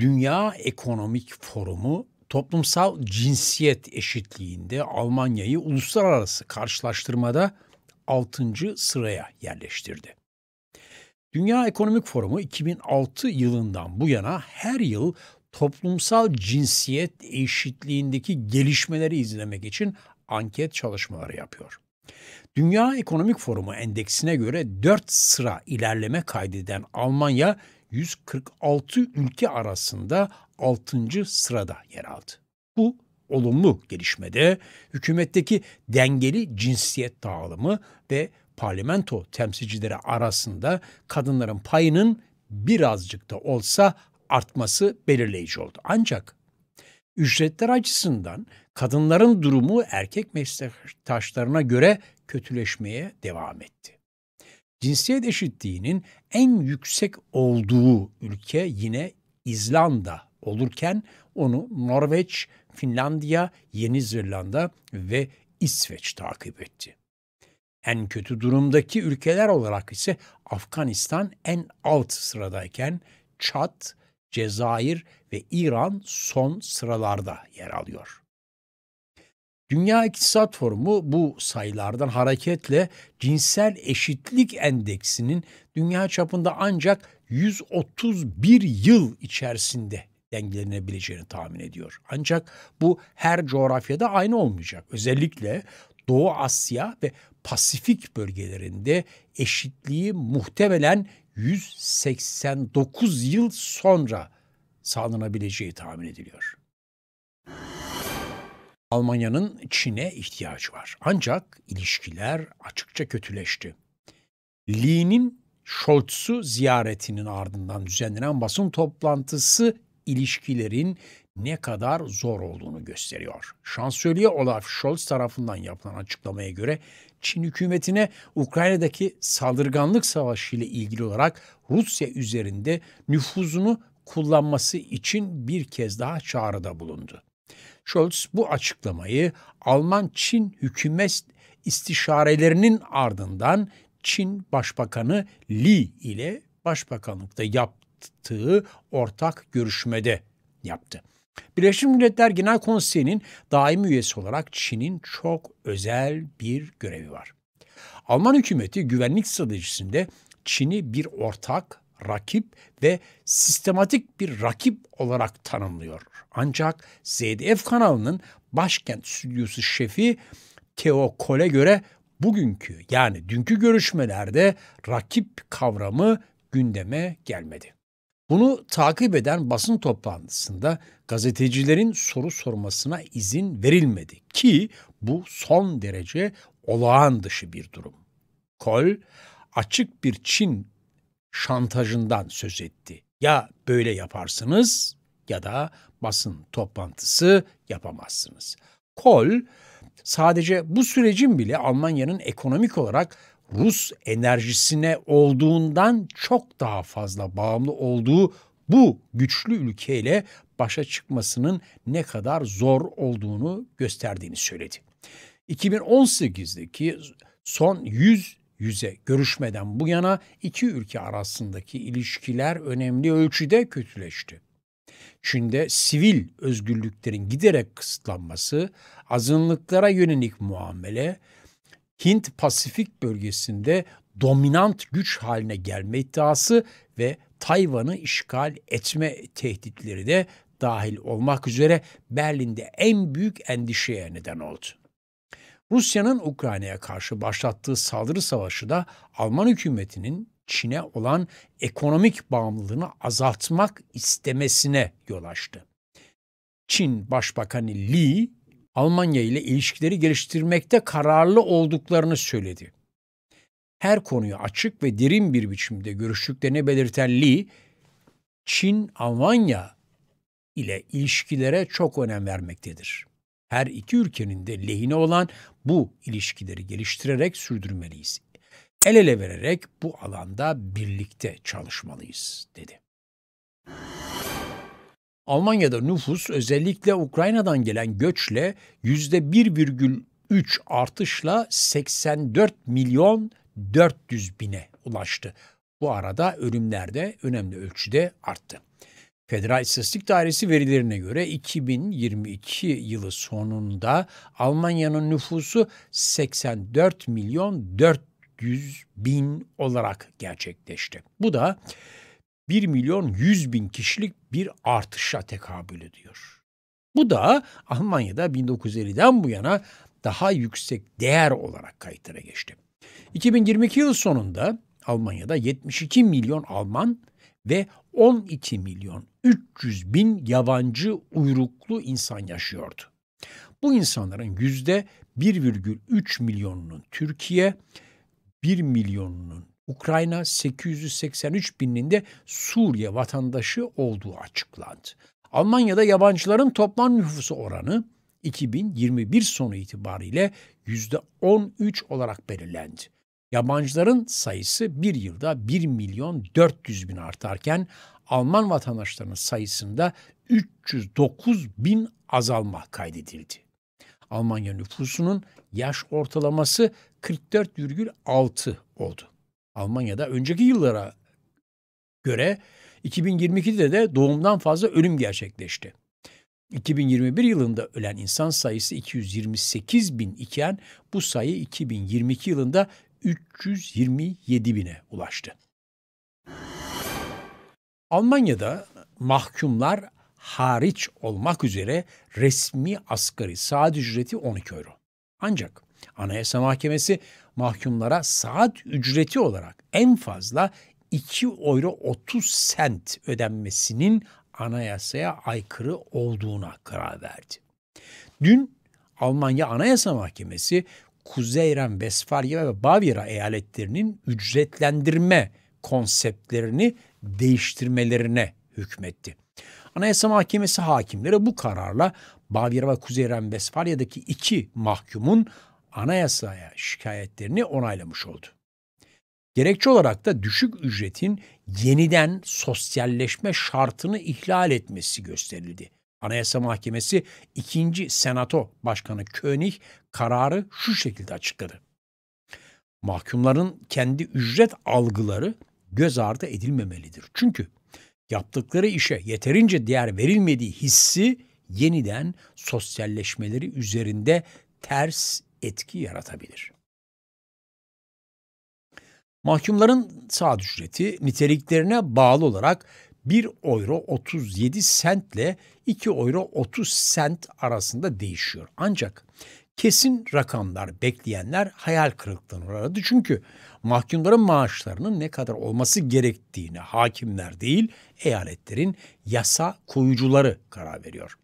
Dünya Ekonomik Forumu toplumsal cinsiyet eşitliğinde Almanya'yı uluslararası karşılaştırmada 6. sıraya yerleştirdi. Dünya Ekonomik Forumu 2006 yılından bu yana her yıl toplumsal cinsiyet eşitliğindeki gelişmeleri izlemek için anket çalışmaları yapıyor. Dünya Ekonomik Forumu endeksine göre 4 sıra ilerleme kaydeden Almanya 146 ülke arasında 6. sırada yer aldı. Bu olumlu gelişmede hükümetteki dengeli cinsiyet dağılımı ve parlamento temsilcileri arasında kadınların payının birazcık da olsa artması belirleyici oldu. Ancak ücretler açısından kadınların durumu erkek meslektaşlarına göre kötüleşmeye devam etti cinsiyet eşitliğinin en yüksek olduğu ülke yine İzlanda olurken onu Norveç, Finlandiya, Yeni Zelanda ve İsveç takip etti. En kötü durumdaki ülkeler olarak ise Afganistan en alt sıradayken Çat, Cezayir ve İran son sıralarda yer alıyor. Dünya İktisat Forumu bu sayılardan hareketle cinsel eşitlik endeksinin dünya çapında ancak 131 yıl içerisinde dengelenebileceğini tahmin ediyor. Ancak bu her coğrafyada aynı olmayacak. Özellikle Doğu Asya ve Pasifik bölgelerinde eşitliği muhtemelen 189 yıl sonra sağlanabileceği tahmin ediliyor. Almanya'nın Çin'e ihtiyacı var. Ancak ilişkiler açıkça kötüleşti. Lee'nin Scholz'u ziyaretinin ardından düzenlenen basın toplantısı ilişkilerin ne kadar zor olduğunu gösteriyor. Şansölye Olaf Scholz tarafından yapılan açıklamaya göre Çin hükümetine Ukrayna'daki saldırganlık savaşı ile ilgili olarak Rusya üzerinde nüfuzunu kullanması için bir kez daha çağrıda bulundu. Scholz bu açıklamayı Alman-Çin hükümet istişarelerinin ardından Çin Başbakanı Li ile başbakanlıkta yaptığı ortak görüşmede yaptı. Birleşmiş Milletler Genel Konseyi'nin daim üyesi olarak Çin'in çok özel bir görevi var. Alman hükümeti güvenlik stratejisinde Çin'i bir ortak rakip ve sistematik bir rakip olarak tanımlıyor. Ancak ZDF kanalının başkent stüdyosu şefi Theo Kole göre bugünkü yani dünkü görüşmelerde rakip kavramı gündeme gelmedi. Bunu takip eden basın toplantısında gazetecilerin soru sormasına izin verilmedi ki bu son derece olağan dışı bir durum. Kol açık bir Çin şantajından söz etti. Ya böyle yaparsınız ya da basın toplantısı yapamazsınız. Kol sadece bu sürecin bile Almanya'nın ekonomik olarak Rus enerjisine olduğundan çok daha fazla bağımlı olduğu bu güçlü ülkeyle başa çıkmasının ne kadar zor olduğunu gösterdiğini söyledi. 2018'deki son 100 yüze görüşmeden bu yana iki ülke arasındaki ilişkiler önemli ölçüde kötüleşti. Çin'de sivil özgürlüklerin giderek kısıtlanması, azınlıklara yönelik muamele, Hint Pasifik bölgesinde dominant güç haline gelme iddiası ve Tayvan'ı işgal etme tehditleri de dahil olmak üzere Berlin'de en büyük endişeye neden oldu. Rusya'nın Ukrayna'ya karşı başlattığı saldırı savaşı da Alman hükümetinin Çin'e olan ekonomik bağımlılığını azaltmak istemesine yol açtı. Çin Başbakanı Li, Almanya ile ilişkileri geliştirmekte kararlı olduklarını söyledi. Her konuyu açık ve derin bir biçimde görüştüklerini belirten Li, Çin Almanya ile ilişkilere çok önem vermektedir her iki ülkenin de lehine olan bu ilişkileri geliştirerek sürdürmeliyiz. El ele vererek bu alanda birlikte çalışmalıyız dedi. Almanya'da nüfus özellikle Ukrayna'dan gelen göçle %1,3 artışla 84 milyon 400 bine ulaştı. Bu arada ölümler de önemli ölçüde arttı. Federal İstatistik Dairesi verilerine göre 2022 yılı sonunda Almanya'nın nüfusu 84 milyon 400 bin olarak gerçekleşti. Bu da 1 milyon 100 bin kişilik bir artışa tekabül ediyor. Bu da Almanya'da 1950'den bu yana daha yüksek değer olarak kayıtlara geçti. 2022 yıl sonunda Almanya'da 72 milyon Alman ve 12 milyon 300 bin yabancı uyruklu insan yaşıyordu. Bu insanların yüzde 1,3 milyonunun Türkiye, 1 milyonunun Ukrayna, 883 bininde Suriye vatandaşı olduğu açıklandı. Almanya'da yabancıların toplam nüfusu oranı 2021 sonu itibariyle %13 olarak belirlendi. Yabancıların sayısı bir yılda 1 milyon 400 bin artarken Alman vatandaşlarının sayısında 309 bin azalma kaydedildi. Almanya nüfusunun yaş ortalaması 44,6 oldu. Almanya'da önceki yıllara göre 2022'de de doğumdan fazla ölüm gerçekleşti. 2021 yılında ölen insan sayısı 228 bin iken bu sayı 2022 yılında 327 bine ulaştı. Almanya'da mahkumlar hariç olmak üzere resmi asgari saat ücreti 12 euro. Ancak Anayasa Mahkemesi mahkumlara saat ücreti olarak en fazla 2 euro 30 sent ödenmesinin anayasaya aykırı olduğuna karar verdi. Dün Almanya Anayasa Mahkemesi Kuzeyren, Vesfalya ve Bavyera eyaletlerinin ücretlendirme konseptlerini değiştirmelerine hükmetti. Anayasa Mahkemesi hakimleri bu kararla Bavyera ve Kuzeyren Vesfalya'daki iki mahkumun anayasaya şikayetlerini onaylamış oldu. Gerekçe olarak da düşük ücretin yeniden sosyalleşme şartını ihlal etmesi gösterildi. Anayasa Mahkemesi 2. Senato Başkanı König kararı şu şekilde açıkladı. Mahkumların kendi ücret algıları göz ardı edilmemelidir. Çünkü yaptıkları işe yeterince değer verilmediği hissi yeniden sosyalleşmeleri üzerinde ters etki yaratabilir. Mahkumların saat ücreti niteliklerine bağlı olarak 1 euro 37 sentle 2 euro 30 sent arasında değişiyor. Ancak kesin rakamlar bekleyenler hayal kırıklığına uğradı. Çünkü mahkumların maaşlarının ne kadar olması gerektiğini hakimler değil eyaletlerin yasa koyucuları karar veriyor.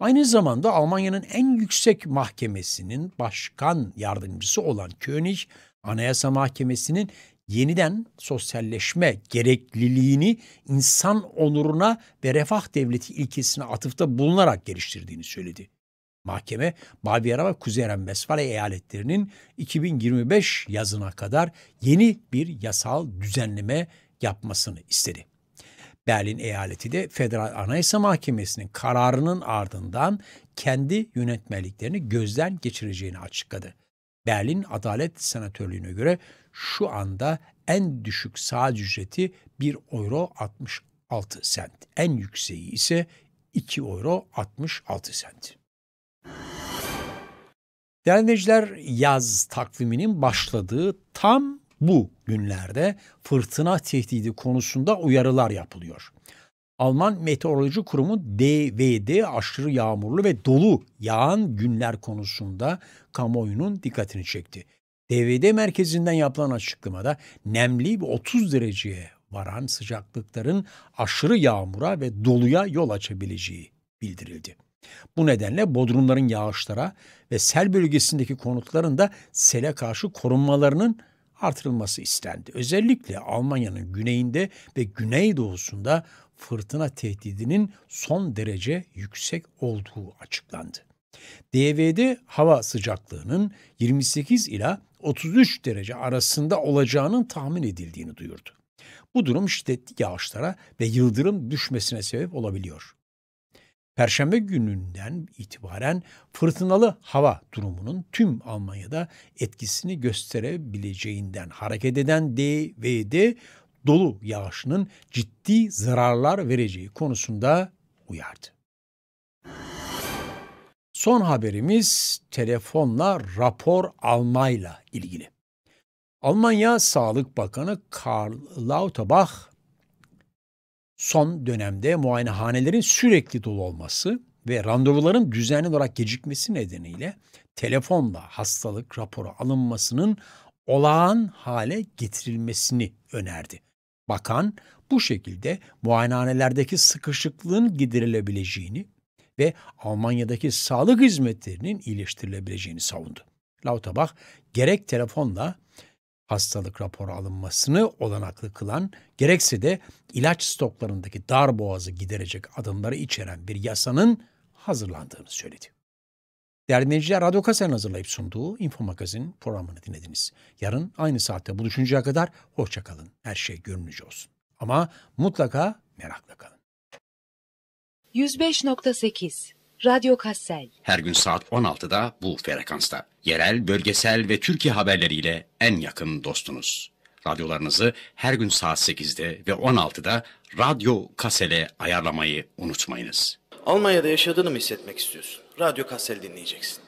Aynı zamanda Almanya'nın en yüksek mahkemesinin başkan yardımcısı olan König Anayasa Mahkemesi'nin yeniden sosyalleşme gerekliliğini insan onuruna ve refah devleti ilkesine atıfta bulunarak geliştirdiğini söyledi. Mahkeme Baviera ve Kuzey Renvesfalya eyaletlerinin 2025 yazına kadar yeni bir yasal düzenleme yapmasını istedi. Berlin eyaleti de Federal Anayasa Mahkemesi'nin kararının ardından kendi yönetmeliklerini gözden geçireceğini açıkladı. Berlin Adalet Senatörlüğü'ne göre şu anda en düşük saat ücreti 1 euro 66 sent. En yükseği ise 2 euro 66 sent. Değerli yaz takviminin başladığı tam bu günlerde fırtına tehdidi konusunda uyarılar yapılıyor. Alman Meteoroloji Kurumu DVD aşırı yağmurlu ve dolu yağan günler konusunda kamuoyunun dikkatini çekti. DVD merkezinden yapılan açıklamada nemli ve 30 dereceye varan sıcaklıkların aşırı yağmura ve doluya yol açabileceği bildirildi. Bu nedenle bodrumların yağışlara ve sel bölgesindeki konutların da sele karşı korunmalarının artırılması istendi. Özellikle Almanya'nın güneyinde ve güneydoğusunda fırtına tehdidinin son derece yüksek olduğu açıklandı. DV'de hava sıcaklığının 28 ila 33 derece arasında olacağının tahmin edildiğini duyurdu. Bu durum şiddetli yağışlara ve yıldırım düşmesine sebep olabiliyor. Perşembe gününden itibaren fırtınalı hava durumunun tüm Almanya'da etkisini gösterebileceğinden hareket eden DVD dolu yağışının ciddi zararlar vereceği konusunda uyardı. Son haberimiz telefonla rapor almayla ilgili. Almanya Sağlık Bakanı Karl Lauterbach son dönemde muayenehanelerin sürekli dolu olması ve randevuların düzenli olarak gecikmesi nedeniyle telefonla hastalık raporu alınmasının olağan hale getirilmesini önerdi. Bakan bu şekilde muayenehanelerdeki sıkışıklığın giderilebileceğini ve Almanya'daki sağlık hizmetlerinin iyileştirilebileceğini savundu. Lauterbach gerek telefonla hastalık raporu alınmasını olanaklı kılan, gerekse de ilaç stoklarındaki dar boğazı giderecek adımları içeren bir yasanın hazırlandığını söyledi. Değerli dinleyiciler, Radyo Kaser'in hazırlayıp sunduğu Info Magazin programını dinlediniz. Yarın aynı saatte buluşuncaya kadar hoşçakalın. Her şey görünücü olsun. Ama mutlaka merakla kalın. 105.8 Radyo Kassel. Her gün saat 16'da bu frekansta. Yerel, bölgesel ve Türkiye haberleriyle en yakın dostunuz. Radyolarınızı her gün saat 8'de ve 16'da Radyo Kassel'e ayarlamayı unutmayınız. Almanya'da yaşadığını mı hissetmek istiyorsun? Radyo Kassel dinleyeceksin.